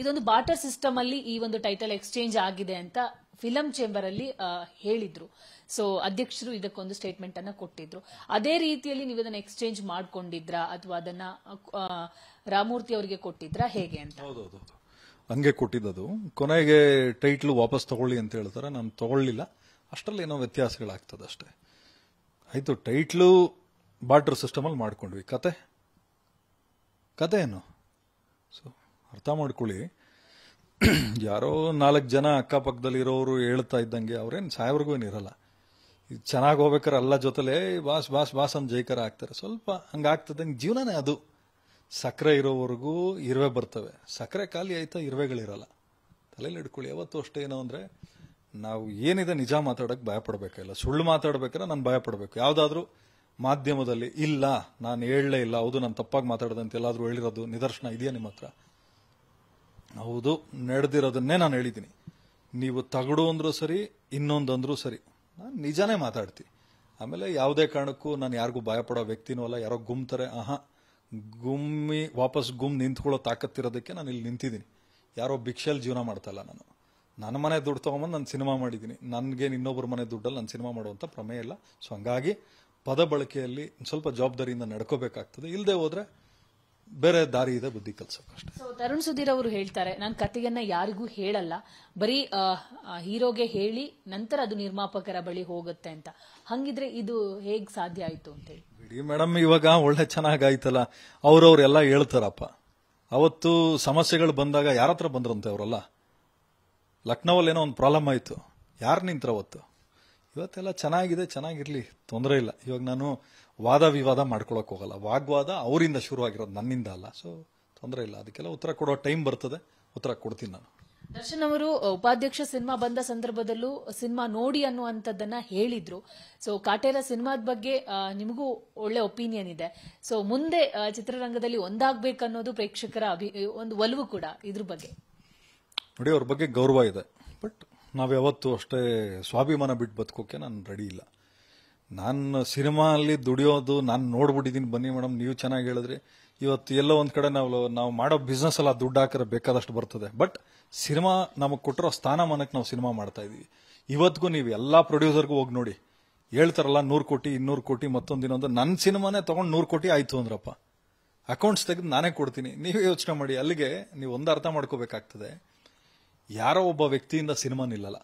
ಇದೊಂದು ಬಾಟರ್ ಸಿಸ್ಟಮ್ ಅಲ್ಲಿ ಈ ಒಂದು ಟೈಟಲ್ ಎಕ್ಸ್ಚೇಂಜ್ ಆಗಿದೆ ಅಂತ ಫಿಲಂ ಚೇಂಬರ್ ಅಲ್ಲಿ ಹೇಳಿದ್ರು ಸೊ ಅಧ್ಯಕ್ಷರು ಇದಕ್ಕೊಂದು ಸ್ಟೇಟ್ಮೆಂಟ್ ಅನ್ನ ಕೊಟ್ಟಿದ್ರು ಅದೇ ರೀತಿಯಲ್ಲಿ ನೀವು ಇದನ್ನ ಎಕ್ಸ್ಚೇಂಜ್ ಮಾಡ್ಕೊಂಡಿದ್ರ ಅಥವಾ ಅದನ್ನ ರಾಮೂರ್ತಿ ಅವರಿಗೆ ಕೊಟ್ಟಿದ್ರ ಹೇಗೆ ಅಂತ ಹೌದೌದು ಹಂಗೆ ಕೊಟ್ಟಿದ್ದು ಕೊನೆಗೆ ಟೈಟ್ಲು ವಾಪಸ್ ತಗೊಳ್ಳಿ ಅಂತ ಹೇಳ್ತಾರೆ ನಾನು ತಗೊಳ್ಳಿಲ್ಲ ಅಷ್ಟರಲ್ಲಿ ಏನೋ ವ್ಯತ್ಯಾಸಗಳಾಗ್ತದೆ ಅಷ್ಟೇ ಆಯಿತು ಟೈಟ್ಲು ಸಿಸ್ಟಮ್ ಸಿಸ್ಟಮಲ್ಲಿ ಮಾಡ್ಕೊಂಡ್ವಿ ಕತೆ ಕತೆ ಏನು ಸೊ ಅರ್ಥ ಮಾಡ್ಕೊಳ್ಳಿ ಯಾರೋ ನಾಲ್ಕು ಜನ ಇರೋರು ಹೇಳ್ತಾ ಇದ್ದಂಗೆ ಅವ್ರೇನು ಸಾಯವ್ರಿಗೂ ಏನಿರಲ್ಲ ಚೆನ್ನಾಗಿ ಹೋಗ್ಬೇಕಾರೆ ಅಲ್ಲ ಜೊತೆಲೇ ಬಾಸ್ ಬಾಸ್ ಬಾಸ್ ಅಂತ ಜೈಕರ ಆಗ್ತಾರೆ ಸ್ವಲ್ಪ ಹಂಗಾಗ್ತದಂಗೆ ಜೀವನನೇ ಅದು ಸಕ್ಕರೆ ಇರೋವರೆಗೂ ಇರುವೆ ಬರ್ತವೆ ಸಕ್ಕರೆ ಖಾಲಿ ಆಯ್ತಾ ಇರುವೆಗಳಿರಲ್ಲ ತಲೆಯಲ್ಲಿ ಹಿಡ್ಕೊಳ್ಳಿ ಯಾವತ್ತೂ ಅಷ್ಟೇ ಏನೋ ಅಂದರೆ ನಾವು ಏನಿದೆ ನಿಜ ಮಾತಾಡೋಕೆ ಭಯಪಡಬೇಕಿಲ್ಲ ಸುಳ್ಳು ಮಾತಾಡ್ಬೇಕಾದ್ರೆ ನಾನು ಭಯಪಡಬೇಕು ಯಾವುದಾದ್ರೂ ಮಾಧ್ಯಮದಲ್ಲಿ ಇಲ್ಲ ನಾನು ಹೇಳಲೇ ಇಲ್ಲ ಹೌದು ನಾನು ತಪ್ಪಾಗಿ ಮಾತಾಡ್ದಂತೆ ಎಲ್ಲಾದರೂ ಹೇಳಿರೋದು ನಿದರ್ಶನ ಇದೆಯಾ ನಿಮ್ಮ ಹತ್ರ ಹೌದು ನಡೆದಿರೋದನ್ನೇ ನಾನು ಹೇಳಿದ್ದೀನಿ ನೀವು ತಗಡು ಅಂದ್ರೂ ಸರಿ ಇನ್ನೊಂದಂದ್ರೂ ಸರಿ ನಾನು ನಿಜಾನೇ ಮಾತಾಡ್ತೀನಿ ಆಮೇಲೆ ಯಾವುದೇ ಕಾರಣಕ್ಕೂ ನಾನು ಯಾರಿಗೂ ಭಯಪಡೋ ವ್ಯಕ್ತಿನೂ ಅಲ್ಲ ಯಾರೋ ಗುಮ್ತಾರೆ ಆಹಾ ಗುಮ್ಮಿ ವಾಪಸ್ ಗುಮ್ ನಿಂತ್ಕೊಳ್ಳೋ ತಾಕತ್ತಿರೋದಕ್ಕೆ ನಾನು ಇಲ್ಲಿ ನಿಂತಿದ್ದೀನಿ ಯಾರೋ ಭಿಕ್ಷೆಯಲ್ಲಿ ಜೀವನ ಮಾಡ್ತಾಯಿಲ್ಲ ನಾನು ನನ್ನ ಮನೆ ದುಡ್ಡು ತೊಗೊಂಬಂದು ನಾನು ಸಿನಿಮಾ ಮಾಡಿದ್ದೀನಿ ನನಗೇನು ಇನ್ನೊಬ್ಬರ ಮನೆ ದುಡ್ಡಲ್ಲಿ ನಾನು ಸಿನಿಮಾ ಮಾಡುವಂಥ ಪ್ರಮೇಯ ಇಲ್ಲ ಸೊ ಹಂಗಾಗಿ ಪದ ಬಳಕೆಯಲ್ಲಿ ಸ್ವಲ್ಪ ಜವಾಬ್ದಾರಿಯಿಂದ ನಡ್ಕೋಬೇಕಾಗ್ತದೆ ಇಲ್ಲದೆ ಹೋದರೆ ಬೇರೆ ದಾರಿ ಇದೆ ಬುದ್ಧಿ ಕಲ್ಸೋಕಷ್ಟೇ ತರುಣ್ ಸುಧೀರ್ ಅವರು ಹೇಳ್ತಾರೆ ನಾನು ಕಥೆಯನ್ನ ಯಾರಿಗೂ ಹೇಳಲ್ಲ ಬರೀ ಹೀರೋಗೆ ಹೇಳಿ ನಂತರ ಅದು ನಿರ್ಮಾಪಕರ ಬಳಿ ಹೋಗುತ್ತೆ ಅಂತ ಹಂಗಿದ್ರೆ ಇದು ಹೇಗ್ ಸಾಧ್ಯ ಆಯ್ತು ಅಂತ ಹೇಳಿ ಬಿಡಿ ಮೇಡಮ್ ಇವಾಗ ಒಳ್ಳೆ ಚೆನ್ನಾಗಾಯ್ತಲ್ಲ ಅವ್ರವ್ರೆಲ್ಲ ಹೇಳ್ತಾರಪ್ಪ ಅವತ್ತು ಸಮಸ್ಯೆಗಳು ಬಂದಾಗ ಯಾರ ಹತ್ರ ಬಂದ್ರಂತೆ ಅವರಲ್ಲ ಲಕ್ನೋವಲ್ಲಿ ಏನೋ ಒಂದು ಪ್ರಾಬ್ಲಮ್ ಆಯ್ತು ಯಾರು ನಿಂತರ ಅವತ್ತು ಇವತ್ತೆಲ್ಲ ಚೆನ್ನಾಗಿದೆ ಚೆನ್ನಾಗಿರಲಿ ತೊಂದರೆ ಇಲ್ಲ ಇವಾಗ ನಾನು ವಾದ ವಿವಾದ ಮಾಡ್ಕೊಳಕ್ ಹೋಗಲ್ಲ ವಾಗ್ವಾದ ಅವರಿಂದ ಶುರುವಾಗಿರೋದು ನನ್ನಿಂದ ಅಲ್ಲ ಸೊ ತೊಂದರೆ ಇಲ್ಲ ಅದಕ್ಕೆಲ್ಲ ಉತ್ತರ ಕೊಡೋ ಟೈಮ್ ಬರ್ತದೆ ಉತ್ತರ ಕೊಡ್ತೀನಿ ನಾನು ದರ್ಶನ್ ಅವರು ಉಪಾಧ್ಯಕ್ಷ ಸಿನಿಮಾ ಬಂದ ಸಂದರ್ಭದಲ್ಲೂ ಸಿನಿಮಾ ನೋಡಿ ಅನ್ನುವಂಥದ್ದನ್ನ ಹೇಳಿದ್ರು ಸೊ ಕಾಟೇರ ಸಿನಿಮಾದ ಬಗ್ಗೆ ನಿಮಗೂ ಒಳ್ಳೆ ಒಪಿನಿಯನ್ ಇದೆ ಸೊ ಮುಂದೆ ಚಿತ್ರರಂಗದಲ್ಲಿ ಒಂದಾಗಬೇಕು ಅನ್ನೋದು ಪ್ರೇಕ್ಷಕರ ಒಂದು ಒಲವು ಕೂಡ ಇದ್ರ ಬಗ್ಗೆ ನೋಡಿ ಅವ್ರ ಬಗ್ಗೆ ಗೌರವ ಇದೆ ಬಟ್ ನಾವು ಯಾವತ್ತೂ ಅಷ್ಟೇ ಸ್ವಾಭಿಮಾನ ಬಿಟ್ಟು ಬದುಕೋಕೆ ನಾನು ರೆಡಿ ಇಲ್ಲ ನಾನು ಸಿನಿಮಾ ಅಲ್ಲಿ ದುಡಿಯೋದು ನಾನು ನೋಡ್ಬಿಟ್ಟಿದ್ದೀನಿ ಬನ್ನಿ ಮೇಡಮ್ ನೀವು ಚೆನ್ನಾಗಿ ಹೇಳಿದ್ರಿ ಇವತ್ತು ಎಲ್ಲೋ ಒಂದು ಕಡೆ ನಾವು ನಾವು ಮಾಡೋ ಬಿಸ್ನೆಸ್ ಎಲ್ಲ ದುಡ್ಡು ಹಾಕಿದ್ರೆ ಬೇಕಾದಷ್ಟು ಬರ್ತದೆ ಬಟ್ ಸಿನಿಮಾ ನಮಗೆ ಕೊಟ್ಟಿರೋ ಸ್ಥಾನಮಾನಕ್ಕೆ ನಾವು ಸಿನಿಮಾ ಮಾಡ್ತಾ ಇದೀವಿ ಇವತ್ತಿಗೂ ನೀವು ಎಲ್ಲ ಪ್ರೊಡ್ಯೂಸರ್ಗೂ ಹೋಗಿ ನೋಡಿ ಹೇಳ್ತಾರಲ್ಲ ನೂರು ಕೋಟಿ ಇನ್ನೂರು ಕೋಟಿ ಮತ್ತೊಂದು ಒಂದು ನನ್ನ ಸಿನಿಮಾನೇ ತೊಗೊಂಡು ನೂರು ಕೋಟಿ ಆಯಿತು ಅಂದ್ರಪ್ಪ ಅಕೌಂಟ್ಸ್ ತೆಗೆದು ನಾನೇ ಕೊಡ್ತೀನಿ ನೀವೇ ಯೋಚನೆ ಮಾಡಿ ಅಲ್ಲಿಗೆ ನೀವು ಒಂದು ಅರ್ಥ ಮಾಡ್ಕೋಬೇಕಾಗ್ತದೆ ಯಾರೋ ಒಬ್ಬ ವ್ಯಕ್ತಿಯಿಂದ ಸಿನಿಮಾ ನಿಲ್ಲಲ್ಲ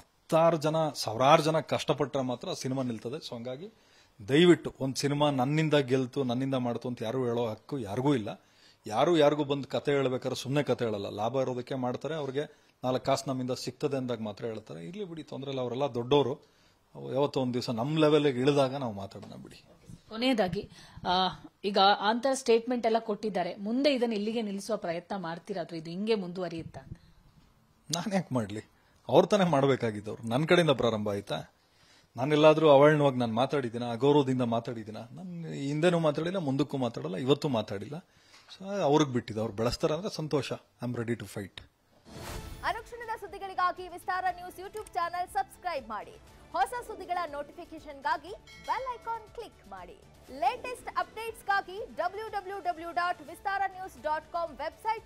ಹತ್ತಾರು ಜನ ಸಾವಿರಾರು ಜನ ಕಷ್ಟಪಟ್ಟರೆ ಮಾತ್ರ ಸಿನಿಮಾ ನಿಲ್ತದೆ ಸೊ ಹಂಗಾಗಿ ದಯವಿಟ್ಟು ಒಂದು ಸಿನಿಮಾ ನನ್ನಿಂದ ಗೆಲ್ತು ನನ್ನಿಂದ ಮಾಡ್ತು ಅಂತ ಯಾರು ಹೇಳೋ ಹಕ್ಕು ಯಾರಿಗೂ ಇಲ್ಲ ಯಾರು ಯಾರಿಗೂ ಬಂದು ಕತೆ ಹೇಳ್ಬೇಕಾದ್ರೆ ಸುಮ್ಮನೆ ಕತೆ ಹೇಳಲ್ಲ ಲಾಭ ಇರೋದಕ್ಕೆ ಮಾಡ್ತಾರೆ ಅವ್ರಿಗೆ ನಾಲ್ಕು ಕಾಸು ನಮ್ಮಿಂದ ಸಿಗ್ತದೆ ಅಂದಾಗ ಮಾತ್ರ ಹೇಳ್ತಾರೆ ಇಲ್ಲಿ ಬಿಡಿ ತೊಂದರೆ ಇಲ್ಲ ಅವರೆಲ್ಲ ದೊಡ್ಡವರು ಯಾವತ್ತೋ ಒಂದು ದಿವಸ ನಮ್ಮ ಲೆವೆಲ್ಗೆ ಇಳಿದಾಗ ನಾವು ಮಾತಾಡೋಣ ಬಿಡಿ ಕೊನೆಯದಾಗಿ ಈಗ ಆಂತರ ಸ್ಟೇಟ್ಮೆಂಟ್ ಎಲ್ಲ ಕೊಟ್ಟಿದ್ದಾರೆ ಮುಂದೆ ಇದನ್ನು ಇಲ್ಲಿಗೆ ನಿಲ್ಲಿಸುವ ಪ್ರಯತ್ನ ಮಾಡ್ತೀರಾ ಅಥವಾ ಇದು ಹಿಂಗೆ ಮುಂದುವರಿಯುತ್ತಾ ನಾನು ಯಾಕೆ ಮಾಡಲಿ ಅವ್ರು ತಾನೇ ಮಾಡಬೇಕಾಗಿದ್ದು ಅವ್ರು ನನ್ನ ಕಡೆಯಿಂದ ಪ್ರಾರಂಭ ಆಯಿತಾ ನಾನೆಲ್ಲಾದರೂ ಅವಳನವಾಗಿ ನಾನು ಮಾತಾಡಿದ್ದೀನ ಅಗೌರವದಿಂದ ಮಾತಾಡಿದ್ದೀನ ನಾನು ಹಿಂದೆನೂ ಮಾತಾಡಿಲ್ಲ ಮುಂದಕ್ಕೂ ಮಾತಾಡಲ್ಲ ಇವತ್ತು ಮಾತಾಡಿಲ್ಲ ಸೊ ಅವ್ರಿಗೆ ಬಿಟ್ಟಿದ್ದು ಅವ್ರು ಬೆಳೆಸ್ತಾರೆ ಅಂದರೆ ಸಂತೋಷ I am ready to fight ಅನುಕ್ಷಣದ ಸುದ್ದಿಗಳಿಗಾಗಿ Vistara news YouTube channel subscribe ಮಾಡಿ ಹೊಸ ಸುದ್ದಿಗಳ ನೋಟಿಫಿಕೇಶನ್ಗಾಗಿ ಬೆಲ್ ಐಕಾನ್ ಕ್ಲಿಕ್ ಮಾಡಿ ಲೇಟೆಸ್ಟ್ ಅಪ್ಡೇಟ್ಸ್ಗಾಗಿ W W W dot Vistara news dot com website